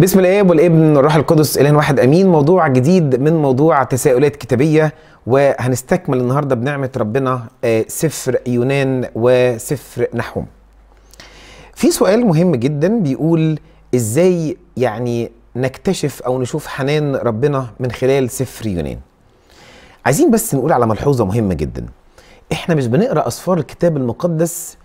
بسم الاب والابن والروح القدس اله واحد امين موضوع جديد من موضوع تساؤلات كتابيه وهنستكمل النهارده بنعمه ربنا آه، سفر يونان وسفر نحوم في سؤال مهم جدا بيقول ازاي يعني نكتشف او نشوف حنان ربنا من خلال سفر يونان عايزين بس نقول على ملحوظه مهمه جدا احنا مش بنقرا اسفار الكتاب المقدس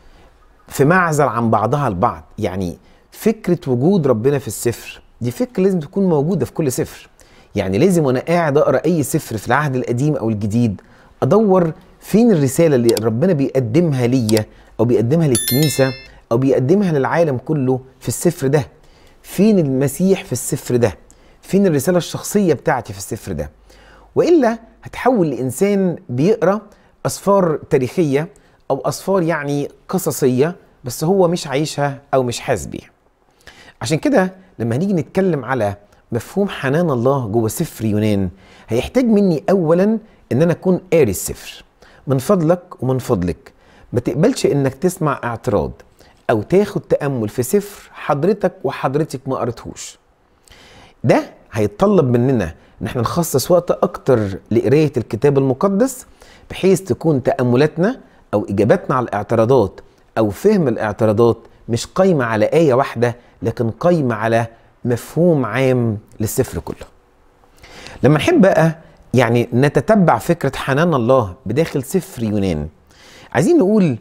في معزل عن بعضها البعض يعني فكره وجود ربنا في السفر دي فكره لازم تكون موجوده في كل سفر يعني لازم وانا قاعد اقرا اي سفر في العهد القديم او الجديد ادور فين الرساله اللي ربنا بيقدمها ليا او بيقدمها للكنيسه او بيقدمها للعالم كله في السفر ده فين المسيح في السفر ده فين الرساله الشخصيه بتاعتي في السفر ده والا هتحول لانسان بيقرا اسفار تاريخيه او اسفار يعني قصصيه بس هو مش عايشها او مش حاسس بيها عشان كده لما هنيجي نتكلم على مفهوم حنان الله جوه سفر يونان هيحتاج مني اولا ان انا اكون قاري السفر من فضلك ومن فضلك ما تقبلش انك تسمع اعتراض او تاخد تامل في سفر حضرتك وحضرتك ما قريتهوش ده هيتطلب مننا ان احنا نخصص وقت اكتر لقرايه الكتاب المقدس بحيث تكون تاملاتنا او اجاباتنا على الاعتراضات او فهم الاعتراضات مش قايمة على آية واحدة لكن قايمة على مفهوم عام للسفر كله لما نحب بقى يعني نتتبع فكرة حنان الله بداخل سفر يونان عايزين نقول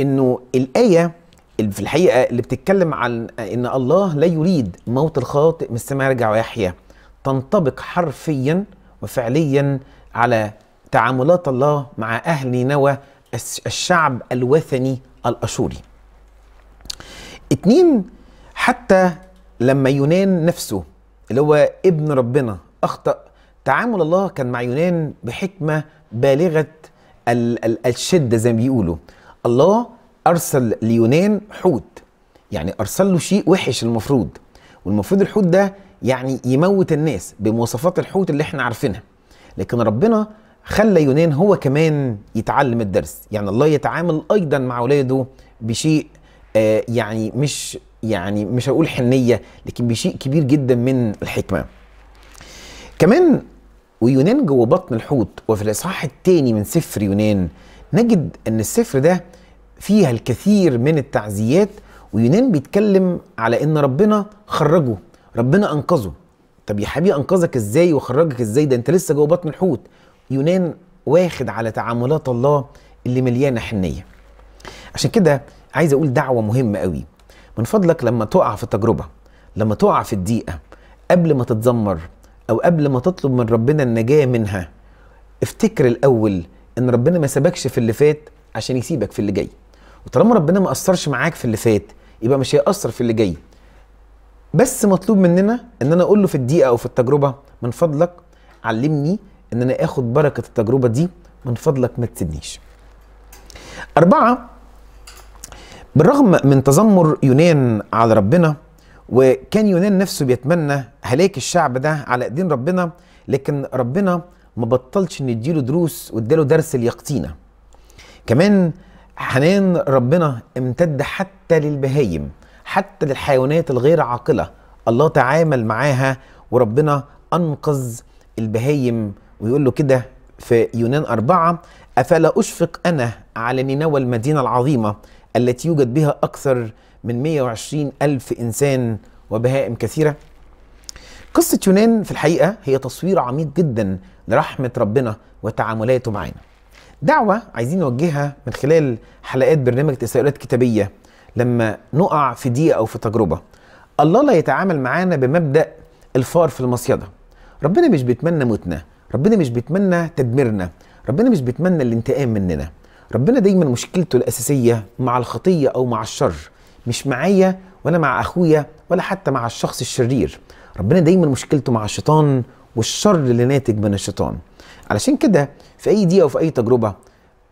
انه الآية اللي في الحقيقة اللي بتتكلم عن ان الله لا يريد موت الخاطئ من السماء يرجع ويحيا تنطبق حرفيا وفعليا على تعاملات الله مع أهل نينوى الشعب الوثني الأشوري اتنين حتى لما يونان نفسه اللي هو ابن ربنا اخطأ تعامل الله كان مع يونان بحكمة بالغة ال ال الشدة زي ما بيقولوا الله أرسل ليونان حوت يعني أرسل له شيء وحش المفروض والمفروض الحوت ده يعني يموت الناس بمواصفات الحوت اللي احنا عارفينها لكن ربنا خلى يونان هو كمان يتعلم الدرس يعني الله يتعامل أيضا مع أولاده بشيء آه، يعني مش يعني مش هقول حنيه لكن بشيء كبير جدا من الحكمه كمان ويونان جوه بطن الحوت وفي الاصحاح الثاني من سفر يونان نجد ان السفر ده فيها الكثير من التعزيات ويونان بيتكلم على ان ربنا خرجه ربنا انقذه طب يا حبيبي انقذك ازاي وخرجك ازاي ده انت لسه جوه بطن الحوت يونان واخد على تعاملات الله اللي مليانه حنيه عشان كده عايز اقول دعوه مهمه قوي من فضلك لما تقع في تجربه لما تقع في الضيقه قبل ما تتذمر او قبل ما تطلب من ربنا النجاه منها افتكر الاول ان ربنا ما سابكش في اللي فات عشان يسيبك في اللي جاي وطالما ربنا ما قصرش معاك في اللي فات يبقى مش هيأثر في اللي جاي بس مطلوب مننا ان انا اقول له في الدقيقه او في التجربه من فضلك علمني ان انا اخد بركه التجربه دي من فضلك ما تسيبنيش أربعة بالرغم من تذمر يونان على ربنا وكان يونان نفسه بيتمنى هلاك الشعب ده على ايدين ربنا لكن ربنا ما بطلش ان يديله دروس واداله درس اليقطينه كمان حنان ربنا امتد حتى للبهايم حتى للحيوانات الغير عاقله الله تعامل معاها وربنا انقذ البهايم ويقول له كده في يونان أربعة أفلا أشفق أنا على نينوى المدينة العظيمة التي يوجد بها أكثر من 120 ألف إنسان وبهائم كثيرة قصة يونان في الحقيقة هي تصوير عميق جدا لرحمة ربنا وتعاملاته معانا دعوة عايزين نوجهها من خلال حلقات برنامج تساؤلات كتابية لما نقع في دقيقة أو في تجربة الله لا يتعامل معانا بمبدأ الفار في المصيدة ربنا مش بيتمنى موتنا ربنا مش بيتمنى تدميرنا ربنا مش بيتمنى الانتقام مننا ربنا دايما مشكلته الاساسيه مع الخطيه او مع الشر مش معايا ولا مع اخويا ولا حتى مع الشخص الشرير ربنا دايما مشكلته مع الشيطان والشر اللي ناتج من الشيطان علشان كده في اي دقيقه وفي اي تجربه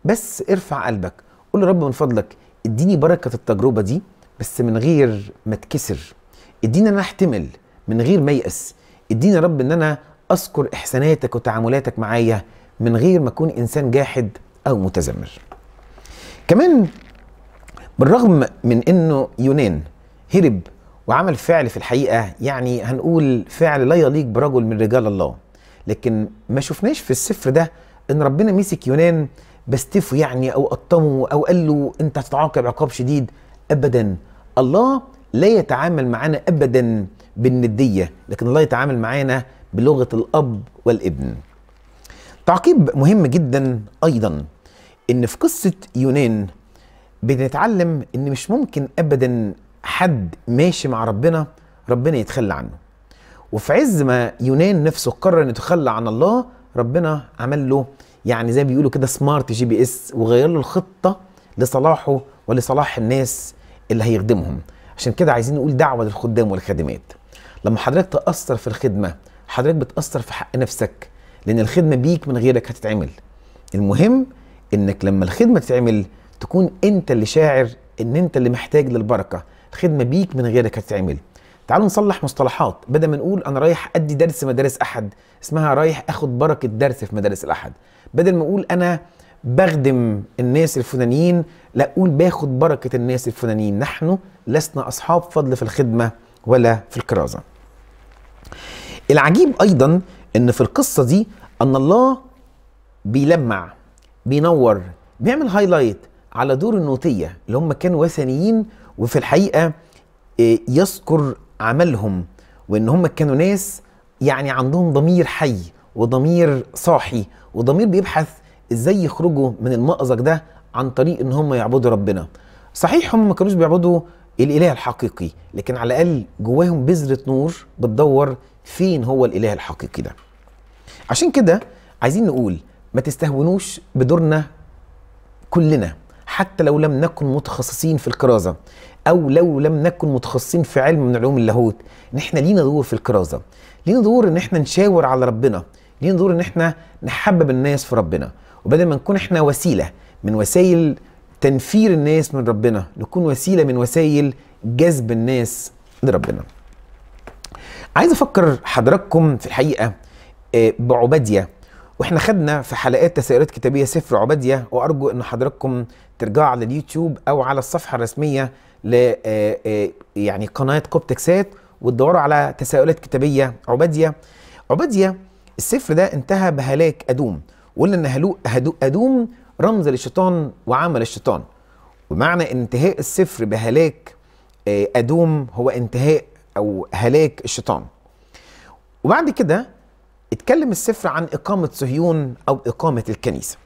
بس ارفع قلبك قول يا رب من فضلك اديني بركه التجربه دي بس من غير ما اتكسر اديني انا احتمل من غير ما يأس اديني يا رب ان انا اذكر احساناتك وتعاملاتك معايا من غير ما اكون انسان جاحد او متذمر كمان بالرغم من انه يونان هرب وعمل فعل في الحقيقه يعني هنقول فعل لا يليق برجل من رجال الله لكن ما شفناش في السفر ده ان ربنا مسك يونان بستفه يعني او قطمه او قال له انت هتتعاقب عقاب شديد ابدا الله لا يتعامل معانا ابدا بالنديه لكن الله يتعامل معانا بلغه الاب والابن تعقيب مهم جدا ايضا ان في قصه يونان بنتعلم ان مش ممكن ابدا حد ماشي مع ربنا ربنا يتخلى عنه وفي عز ما يونان نفسه قرر انه يتخلى عن الله ربنا عمل له يعني زي ما بيقولوا كده سمارت جي بي اس وغير له الخطه لصلاحه ولصلاح الناس اللي هيخدمهم عشان كده عايزين نقول دعوه للخدام والخادمات لما حضرتك تاثر في الخدمه حضرتك بتاثر في حق نفسك لان الخدمه بيك من غيرك هتتعمل المهم انك لما الخدمه تتعمل تكون انت اللي شاعر ان انت اللي محتاج للبركه الخدمه بيك من غيرك هتتعمل تعالوا نصلح مصطلحات بدل ما نقول انا رايح ادي درس مدارس احد اسمها رايح اخد بركه درس في مدارس الاحد بدل ما اقول انا بخدم الناس الفلانيين لا اقول باخد بركه الناس الفلانيين نحن لسنا اصحاب فضل في الخدمه ولا في الكرازه العجيب ايضا ان في القصه دي ان الله بيلمع بينور بيعمل هايلايت على دور النوتيه اللي هم كانوا وثنيين وفي الحقيقه آه، يذكر عملهم وان هم كانوا ناس يعني عندهم ضمير حي وضمير صاحي وضمير بيبحث ازاي يخرجوا من المأزق ده عن طريق ان هم يعبدوا ربنا صحيح هم ما كانوش بيعبدوا الاله الحقيقي لكن على الاقل جواهم بذره نور بتدور فين هو الاله الحقيقي ده عشان كده عايزين نقول ما تستهونوش بدورنا كلنا حتى لو لم نكن متخصصين في الكرازه او لو لم نكن متخصصين في علم من علوم اللاهوت ان احنا لينا دور في الكرازه لينا دور ان احنا نشاور على ربنا لينا دور ان احنا نحبب الناس في ربنا وبدل ما نكون احنا وسيله من وسائل تنفير الناس من ربنا نكون وسيله من وسائل جذب الناس لربنا عايز افكر حضراتكم في الحقيقه آه، بعباديه واحنا خدنا في حلقات تساؤلات كتابيه سفر عباديه وارجو ان حضراتكم ترجعوا على اليوتيوب او على الصفحه الرسميه ل آه، آه، يعني قناه كوبتكسات وتدوروا على تساؤلات كتابيه عباديه عباديه السفر ده انتهى بهلاك ادوم وقلنا ان هلوق ادوم رمز للشيطان وعمل الشيطان ومعنى انتهاء السفر بهلاك آه، ادوم هو انتهاء او هلاك الشيطان وبعد كده اتكلم السفر عن إقامة صهيون أو إقامة الكنيسة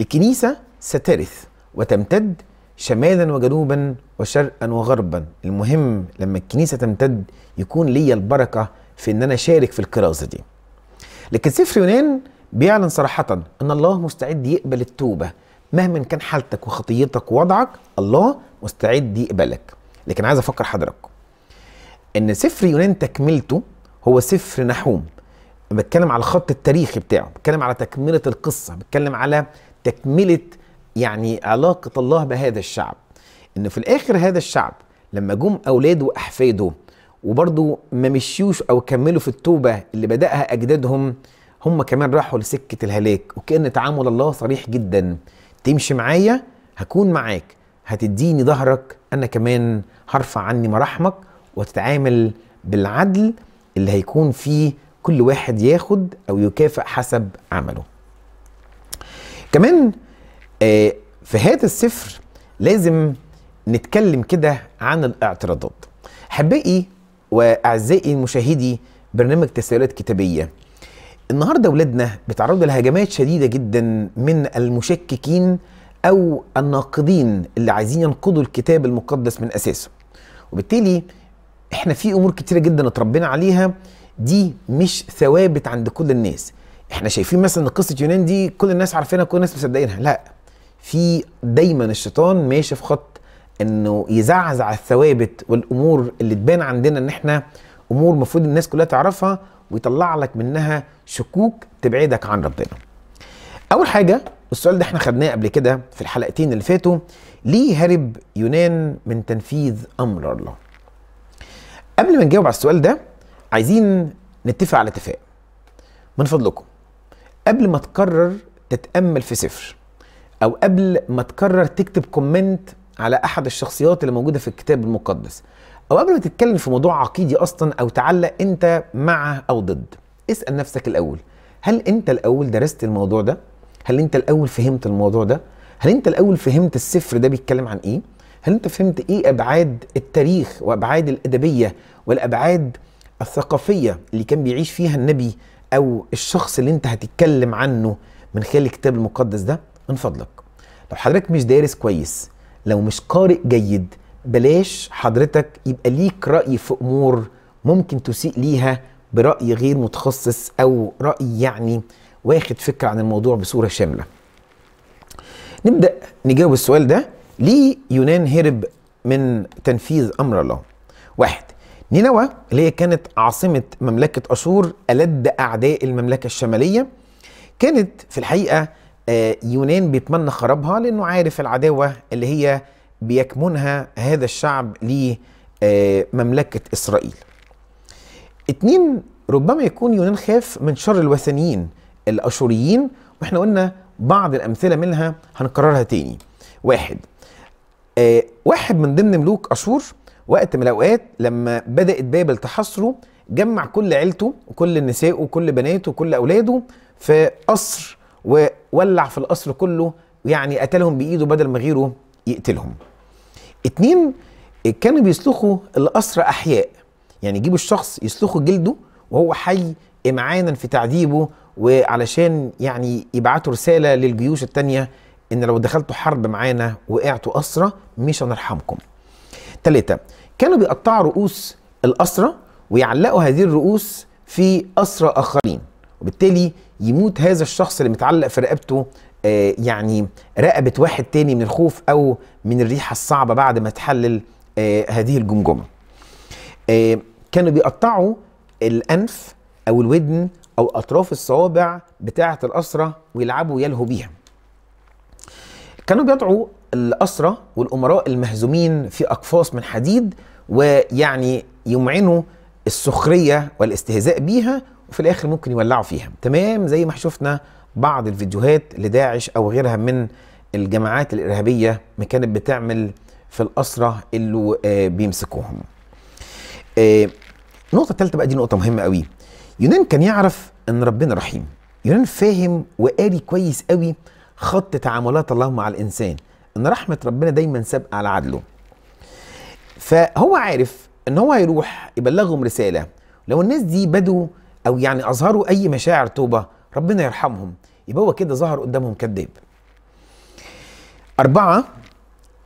الكنيسة سترث وتمتد شمالا وجنوبا وشرقا وغربا المهم لما الكنيسة تمتد يكون ليا البركة في ان انا اشارك في الكرازة دي لكن سفر يونان بيعلن صراحة ان الله مستعد يقبل التوبة مهما كان حالتك وخطيتك ووضعك الله مستعد يقبلك لكن عايز افكر حضرتك ان سفر يونان تكملته هو سفر نحوم بتكلم على الخط التاريخي بتاعه بتكلم على تكمله القصه بتكلم على تكمله يعني علاقه الله بهذا الشعب ان في الاخر هذا الشعب لما جم اولاده واحفاده وبرضه ما مشيوش او كملوا في التوبه اللي بداها اجدادهم هم كمان راحوا لسكه الهلاك وكان تعامل الله صريح جدا تمشي معايا هكون معاك هتديني ظهرك انا كمان هرفع عني مراحمك وتتعامل بالعدل اللي هيكون فيه كل واحد ياخد او يكافئ حسب عمله كمان آه في هذا السفر لازم نتكلم كده عن الاعتراضات حبائي واعزائي مشاهدي برنامج تساؤلات كتابيه النهارده ولادنا بيتعرضوا لهجمات شديده جدا من المشككين او الناقدين اللي عايزين ينقضوا الكتاب المقدس من اساسه وبالتالي احنا في امور كتيره جدا اتربينا عليها دي مش ثوابت عند كل الناس احنا شايفين مثلا ان قصه يونان دي كل الناس عارفينها كل الناس مصدقينها لا في دايما الشيطان ماشي في خط انه يزعزع الثوابت والامور اللي تبان عندنا ان احنا امور المفروض الناس كلها تعرفها ويطلع لك منها شكوك تبعدك عن ربنا اول حاجه السؤال ده احنا خدناه قبل كده في الحلقتين اللي فاتوا ليه هرب يونان من تنفيذ امر الله قبل ما نجاوب على السؤال ده عايزين نتفق على اتفاق من فضلكم قبل ما تقرر تتامل في سفر او قبل ما تقرر تكتب كومنت على احد الشخصيات اللي موجوده في الكتاب المقدس او قبل ما تتكلم في موضوع عقيدي اصلا او تعلق انت مع او ضد اسال نفسك الاول هل انت الاول درست الموضوع ده هل انت الاول فهمت الموضوع ده هل انت الاول فهمت السفر ده بيتكلم عن ايه هل انت فهمت ايه ابعاد التاريخ وابعاد الادبيه والابعاد الثقافيه اللي كان بيعيش فيها النبي او الشخص اللي انت هتتكلم عنه من خلال الكتاب المقدس ده من فضلك لو حضرتك مش دارس كويس لو مش قارئ جيد بلاش حضرتك يبقى ليك راي في امور ممكن تسيء ليها براي غير متخصص او راي يعني واخد فكره عن الموضوع بصوره شامله نبدا نجاوب السؤال ده ليه يونان هرب من تنفيذ امر الله واحد نينوى اللي هي كانت عاصمة مملكة أشور ألد أعداء المملكة الشمالية كانت في الحقيقة آه، يونان بيتمنى خرابها لأنه عارف العداوة اللي هي بيكمنها هذا الشعب لمملكة آه، إسرائيل اتنين ربما يكون يونان خاف من شر الوثنيين الأشوريين واحنا قلنا بعض الأمثلة منها هنكررها تاني واحد آه، واحد من ضمن ملوك أشور وقت من الاوقات لما بدات بابل تحاصره جمع كل عيلته وكل نسائه وكل بناته وكل اولاده في قصر وولع في القصر كله يعني قتلهم بايده بدل ما غيره يقتلهم اتنين كانوا بيسلخوا القصر احياء يعني يجيبوا الشخص يسلخوا جلده وهو حي امعانا في تعذيبه وعلشان يعني يبعتوا رساله للجيوش التانيه ان لو دخلتوا حرب معانا وقعتوا اسرى مش هنرحمكم ثلاثة كانوا بيقطعوا رؤوس الأسرى ويعلقوا هذه الرؤوس في أسرى آخرين وبالتالي يموت هذا الشخص اللي متعلق في رقبته آه يعني رقبة واحد تاني من الخوف أو من الريحة الصعبة بعد ما تحلل آه هذه الجمجمة آه كانوا بيقطعوا الأنف أو الودن أو أطراف الصوابع بتاعة الأسرة ويلعبوا يلهوا بيها كانوا بيضعوا الأسرى والأمراء المهزومين في أقفاص من حديد ويعني يمعنوا السخرية والاستهزاء بيها وفي الآخر ممكن يولعوا فيها تمام زي ما شفنا بعض الفيديوهات لداعش أو غيرها من الجماعات الإرهابية ما كانت بتعمل في الأسرة اللي آه، بيمسكوهم آه، نقطة النقطة بقى دي نقطة مهمة قوي يونان كان يعرف ان ربنا رحيم يونان فاهم وقاري كويس قوي خط تعاملات الله مع الانسان ان رحمه ربنا دايما سابقه على عدله فهو عارف ان هو هيروح يبلغهم رساله لو الناس دي بدوا او يعني اظهروا اي مشاعر توبه ربنا يرحمهم يبقى هو كده ظهر قدامهم كذاب أربعة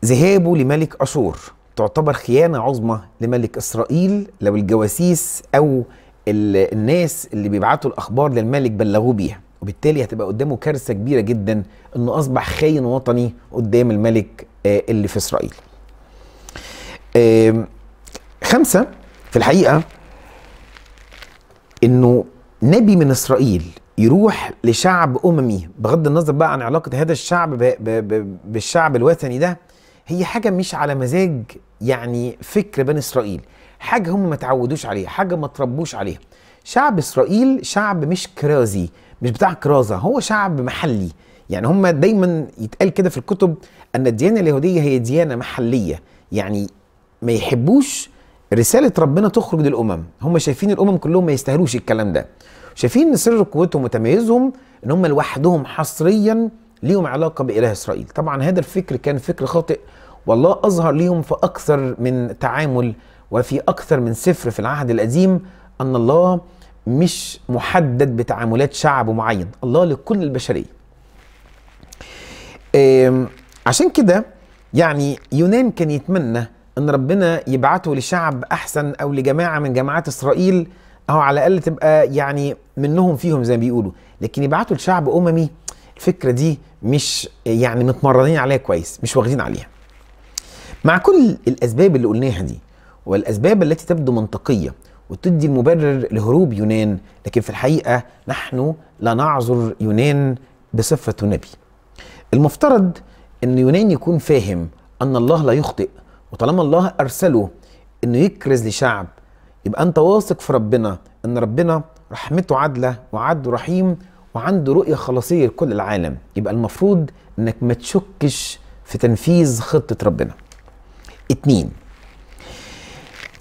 ذهابه لملك أشور تعتبر خيانة عظمى لملك إسرائيل لو الجواسيس أو الناس اللي بيبعتوا الأخبار للملك بلغوه بيها وبالتالي هتبقى قدامه كارثه كبيره جدا انه اصبح خاين وطني قدام الملك آه، اللي في اسرائيل. خمسه في الحقيقه انه نبي من اسرائيل يروح لشعب اممي بغض النظر بقى عن علاقه هذا الشعب بالشعب الوثني ده هي حاجه مش على مزاج يعني فكر بني اسرائيل حاجه هم ما تعودوش عليها حاجه ما تربوش عليها شعب اسرائيل شعب مش كرازي مش بتاع كرازه هو شعب محلي يعني هم دايما يتقال كده في الكتب ان الديانه اليهوديه هي ديانه محليه يعني ما يحبوش رساله ربنا تخرج للامم هم شايفين الامم كلهم ما يستاهلوش الكلام ده شايفين ان سر قوتهم وتميزهم ان هم لوحدهم حصريا ليهم علاقه باله اسرائيل طبعا هذا الفكر كان فكر خاطئ والله اظهر ليهم في اكثر من تعامل وفي اكثر من سفر في العهد القديم ان الله مش محدد بتعاملات شعب معين الله لكل البشريه عشان كده يعني يونان كان يتمنى ان ربنا يبعته لشعب احسن او لجماعه من جماعات اسرائيل او على الاقل تبقى يعني منهم فيهم زي ما بيقولوا لكن يبعته لشعب اممي الفكره دي مش يعني متمرنين عليها كويس مش واخدين عليها مع كل الاسباب اللي قلناها دي والاسباب التي تبدو منطقيه وتدي المبرر لهروب يونان لكن في الحقيقة نحن لا نعذر يونان بصفة نبي المفترض أن يونان يكون فاهم أن الله لا يخطئ وطالما الله أرسله أنه يكرز لشعب يبقى أنت واثق في ربنا أن ربنا رحمته عادلة وعدله رحيم وعنده رؤية خلاصية لكل العالم يبقى المفروض أنك ما تشكش في تنفيذ خطة ربنا اتنين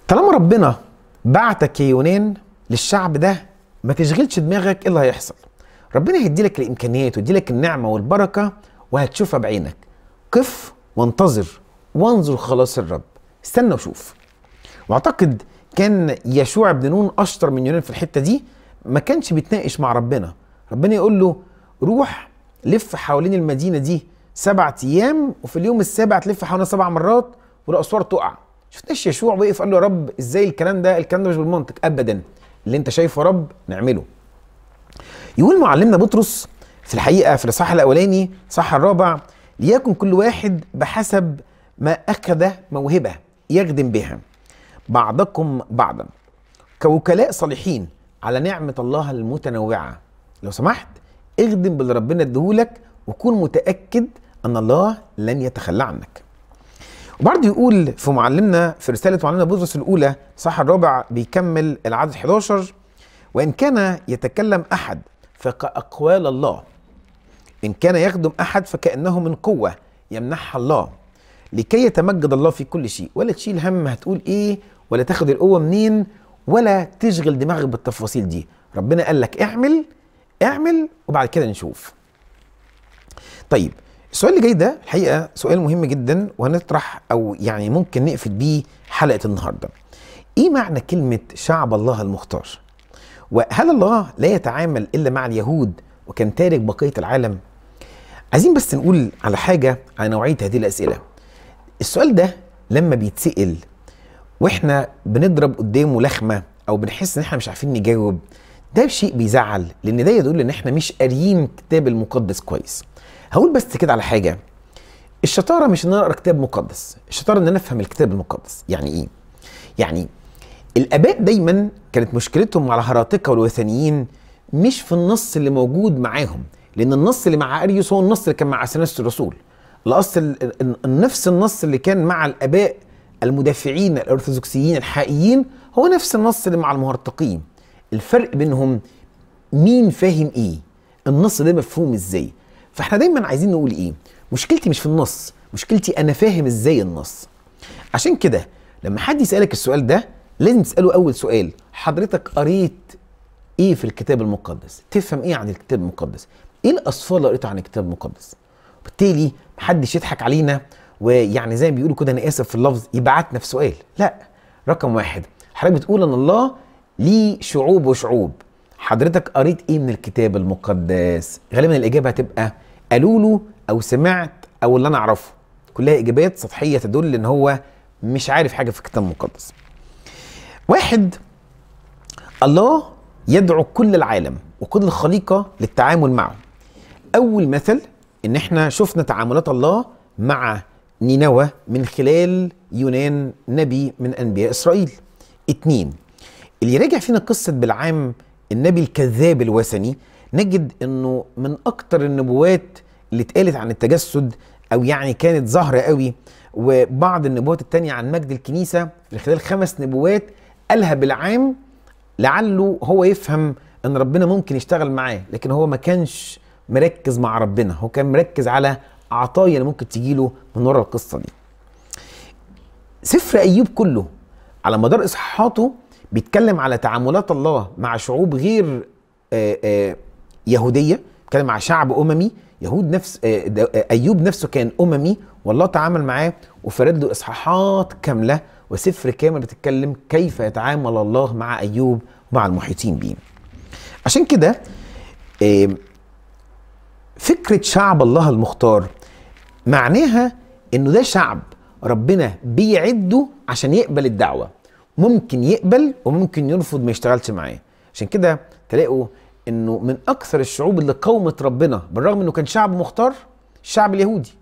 طالما ربنا بعتك يا يونان للشعب ده ما تشغلش دماغك ايه اللي هيحصل ربنا هيديلك الامكانيات ويديلك النعمه والبركه وهتشوفها بعينك قف وانتظر وانظر خلاص الرب استنى وشوف واعتقد كان يشوع بن نون اشطر من يونان في الحته دي ما كانش بيتناقش مع ربنا ربنا يقول له روح لف حوالين المدينه دي سبعة ايام وفي اليوم السابع تلف حوالينها سبع مرات والاسوار تقع شفت ايش يشوع وقف قال له يا رب ازاي الكلام ده الكلام ده مش بالمنطق ابدا اللي انت شايفه يا رب نعمله يقول معلمنا بطرس في الحقيقه في الاصحاح الاولاني صح الرابع ليكن كل واحد بحسب ما اخذ موهبه يخدم بها بعضكم بعضا كوكلاء صالحين على نعمه الله المتنوعه لو سمحت اخدم باللي ربنا اديهولك وكون متاكد ان الله لن يتخلى عنك برضه يقول في معلمنا في رسالة معلمنا بطرس الأولى صح الرابع بيكمل العدد 11 وإن كان يتكلم أحد فكأقوال الله إن كان يخدم أحد فكأنه من قوة يمنحها الله لكي يتمجد الله في كل شيء ولا تشيل هم هتقول إيه ولا تاخد القوة منين ولا تشغل دماغك بالتفاصيل دي ربنا قال لك اعمل اعمل وبعد كده نشوف طيب السؤال اللي جاي ده الحقيقه سؤال مهم جدا وهنطرح او يعني ممكن نقفل بيه حلقه النهارده. ايه معنى كلمه شعب الله المختار؟ وهل الله لا يتعامل الا مع اليهود وكان تارك بقيه العالم؟ عايزين بس نقول على حاجه على نوعيه هذه الاسئله. السؤال ده لما بيتسال واحنا بنضرب قدامه لخمه او بنحس ان احنا مش عارفين نجاوب ده شيء بيزعل لان ده يدل ان احنا مش قاريين الكتاب المقدس كويس هقول بس كده على حاجه الشطاره مش ان انا اقرا كتاب مقدس الشطاره ان انا افهم الكتاب المقدس يعني ايه يعني الاباء دايما كانت مشكلتهم مع الهراطقه والوثنيين مش في النص اللي موجود معاهم لان النص اللي مع اريوس هو النص اللي كان مع اثناس الرسول الاصل نفس النص اللي كان مع الاباء المدافعين الارثوذكسيين الحقيقيين هو نفس النص اللي مع المهرطقين الفرق بينهم مين فاهم ايه النص ده مفهوم ازاي فاحنا دايما عايزين نقول ايه مشكلتي مش في النص مشكلتي انا فاهم ازاي النص عشان كده لما حد يسالك السؤال ده لازم تساله اول سؤال حضرتك قريت ايه في الكتاب المقدس تفهم ايه عن الكتاب المقدس ايه الاسفار اللي قريتها عن الكتاب المقدس وبالتالي محدش يضحك علينا ويعني زي ما بيقولوا كده انا اسف في اللفظ يبعتنا في سؤال لا رقم واحد حضرتك بتقول ان الله ليه شعوب وشعوب حضرتك قريت ايه من الكتاب المقدس غالبا الاجابه هتبقى قالوا له او سمعت او اللي انا اعرفه كلها اجابات سطحيه تدل ان هو مش عارف حاجه في الكتاب المقدس واحد الله يدعو كل العالم وكل الخليقه للتعامل معه اول مثل ان احنا شفنا تعاملات الله مع نينوى من خلال يونان نبي من انبياء اسرائيل اتنين اللي راجع فينا قصة بالعام النبي الكذاب الوثني نجد انه من اكتر النبوات اللي اتقالت عن التجسد او يعني كانت ظاهرة قوي وبعض النبوات التانية عن مجد الكنيسة في خلال خمس نبوات قالها بالعام لعله هو يفهم ان ربنا ممكن يشتغل معاه لكن هو ما كانش مركز مع ربنا هو كان مركز على عطايا اللي ممكن تجيله من ورا القصه دي سفر ايوب كله على مدار اصحاحاته بيتكلم على تعاملات الله مع شعوب غير آه، آه، يهوديه بيتكلم مع شعب اممي يهود نفس آه، ايوب نفسه كان اممي والله تعامل معاه وفرد له اصحاحات كامله وسفر كامل بتتكلم كيف يتعامل الله مع ايوب ومع المحيطين به عشان كده فكره شعب الله المختار معناها انه ده شعب ربنا بيعده عشان يقبل الدعوه ممكن يقبل وممكن يرفض ما يشتغلش معاه عشان كده تلاقوا انه من اكثر الشعوب اللي قاومت ربنا بالرغم انه كان شعب مختار الشعب اليهودي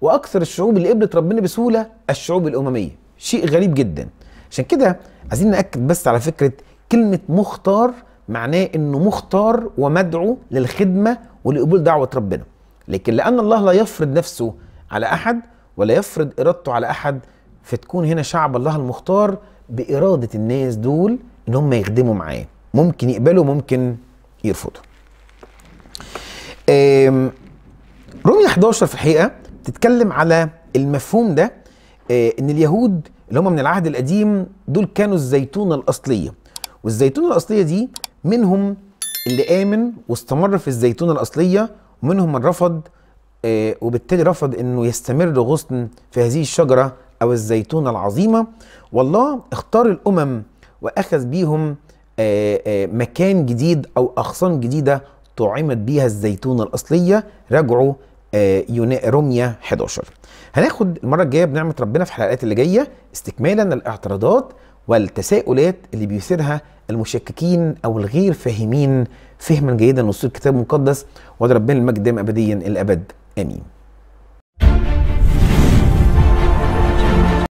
واكثر الشعوب اللي قبلت ربنا بسهوله الشعوب الامميه شيء غريب جدا عشان كده عايزين ناكد بس على فكره كلمه مختار معناه انه مختار ومدعو للخدمه ولقبول دعوه ربنا لكن لان الله لا يفرض نفسه على احد ولا يفرض ارادته على احد فتكون هنا شعب الله المختار باراده الناس دول ان هم يخدموا معاه ممكن يقبلوا ممكن يرفضوا رومية 11 في الحقيقه بتتكلم على المفهوم ده آه، ان اليهود اللي هم من العهد القديم دول كانوا الزيتونه الاصليه والزيتونه الاصليه دي منهم اللي امن واستمر في الزيتونه الاصليه ومنهم من رفض آه، وبالتالي رفض انه يستمر غصن في هذه الشجره أو الزيتونة العظيمة والله اختار الأمم وأخذ بيهم آه، آه، مكان جديد أو أغصان جديدة طعمت بيها الزيتونة الأصلية رجعوا آه، رمية 11 هناخد المرة الجاية بنعمة ربنا في الحلقات اللي جاية استكمالا الاعتراضات والتساؤلات اللي بيثيرها المشككين او الغير فاهمين فهما جيدا نصوص الكتاب المقدس وادى ربنا المجد دائما ابديا الابد امين